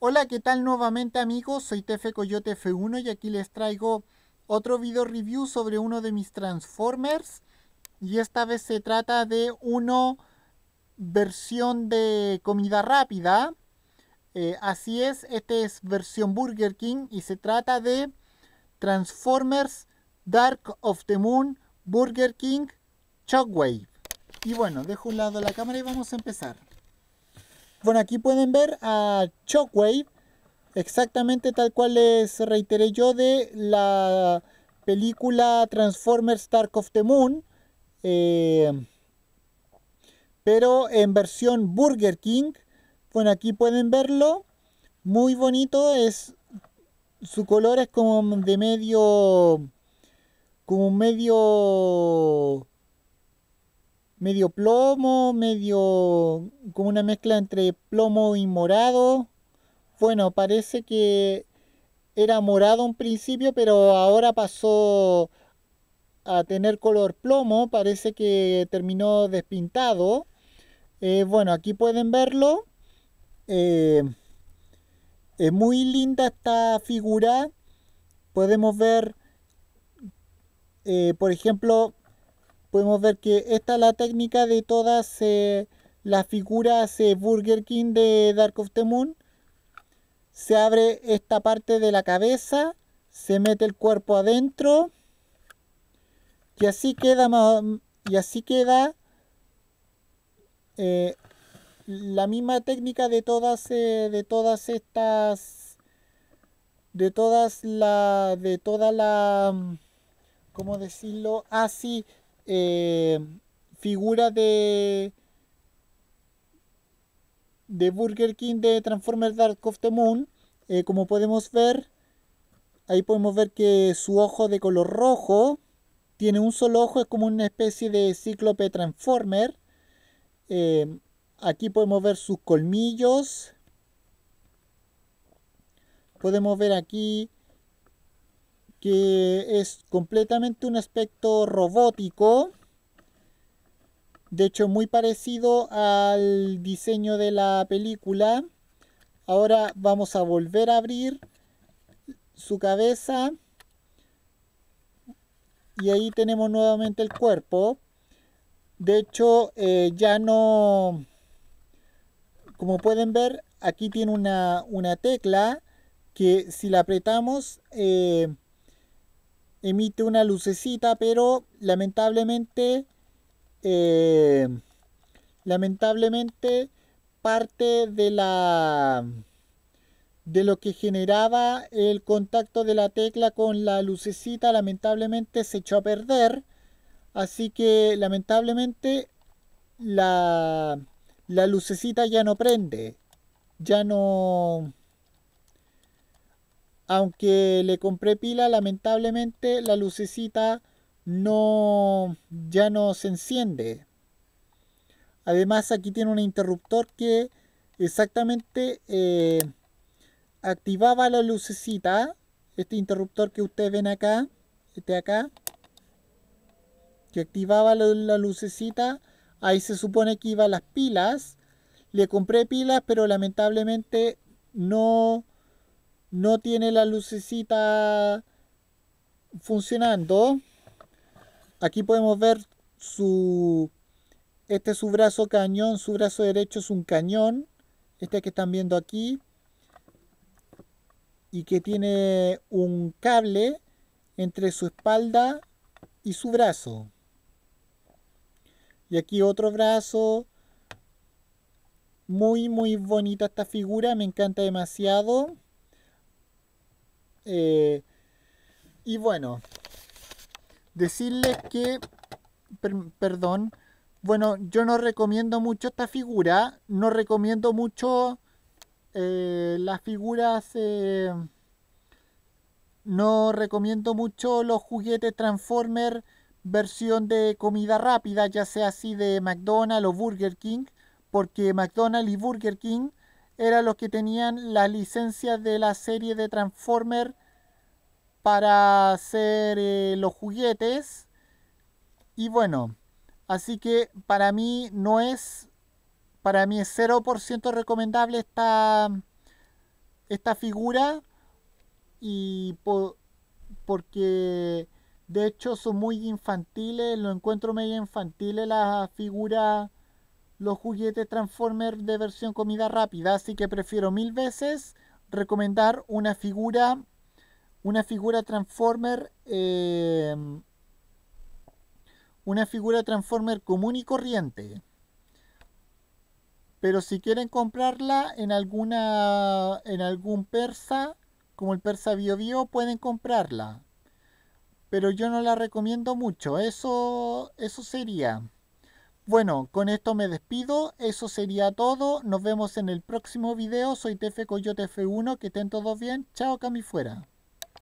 Hola, ¿qué tal nuevamente amigos? Soy Tefe Coyote F1 y aquí les traigo otro video review sobre uno de mis Transformers. Y esta vez se trata de uno versión de comida rápida. Eh, así es, este es versión Burger King y se trata de Transformers Dark of the Moon Burger King Shockwave. Y bueno, dejo un lado la cámara y vamos a empezar. Bueno, aquí pueden ver a Shockwave, exactamente tal cual les reiteré yo de la película Transformers Dark of the Moon, eh, pero en versión Burger King. Bueno, aquí pueden verlo, muy bonito, es su color es como de medio, como medio medio plomo, medio como una mezcla entre plomo y morado. Bueno, parece que era morado en principio, pero ahora pasó a tener color plomo, parece que terminó despintado. Eh, bueno, aquí pueden verlo. Eh, es muy linda esta figura. Podemos ver, eh, por ejemplo, podemos ver que esta es la técnica de todas eh, las figuras eh, Burger King de Dark of the Moon. Se abre esta parte de la cabeza, se mete el cuerpo adentro y así queda, y así queda eh, la misma técnica de todas, de todas estas, de todas la, de toda la, ¿cómo decirlo? Así. Ah, eh, figura de de Burger King de Transformers Dark of the Moon. Eh, como podemos ver, ahí podemos ver que su ojo de color rojo tiene un solo ojo, es como una especie de cíclope Transformer. Eh, aquí podemos ver sus colmillos. Podemos ver aquí que es completamente un aspecto robótico. De hecho, muy parecido al diseño de la película. Ahora vamos a volver a abrir su cabeza. Y ahí tenemos nuevamente el cuerpo. De hecho, eh, ya no... Como pueden ver, aquí tiene una, una tecla que si la apretamos... Eh, emite una lucecita, pero lamentablemente, eh, lamentablemente parte de la de lo que generaba el contacto de la tecla con la lucecita lamentablemente se echó a perder así que lamentablemente la lucecita ya no prende ya no aunque le compré pila, lamentablemente la lucecita no ya no se enciende. Además aquí tiene un interruptor que exactamente eh, activaba la lucecita. Este interruptor que ustedes ven acá, este acá, que activaba la, la lucecita. Ahí se supone que iban las pilas. Le compré pilas, pero lamentablemente no no tiene la lucecita funcionando. Aquí podemos ver su... Este su brazo cañón, su brazo derecho es un cañón. Este que están viendo aquí. Y que tiene un cable entre su espalda y su brazo. Y aquí otro brazo. Muy, muy bonita esta figura. Me encanta demasiado. Eh, y bueno, decirles que, perdón, bueno, yo no recomiendo mucho esta figura, no recomiendo mucho eh, las figuras, eh, no recomiendo mucho los juguetes Transformer versión de comida rápida, ya sea así de McDonald's o Burger King, porque McDonald's y Burger King eran los que tenían las licencias de la serie de Transformer para hacer eh, los juguetes. Y bueno, así que para mí no es, para mí es 0% recomendable esta, esta figura. Y porque de hecho son muy infantiles, lo encuentro medio infantiles la figura los juguetes transformer de versión comida rápida, así que prefiero mil veces recomendar una figura, una figura Transformer, em, una figura Transformer común y corriente. Pero si quieren comprarla en alguna, en algún persa, como el persa bio Bio, pueden comprarla. Pero yo no la recomiendo mucho. Eso, eso sería. Bueno, con esto me despido, eso sería todo, nos vemos en el próximo video, soy Tefe Coyote F1, que estén todos bien, chao Cami fuera.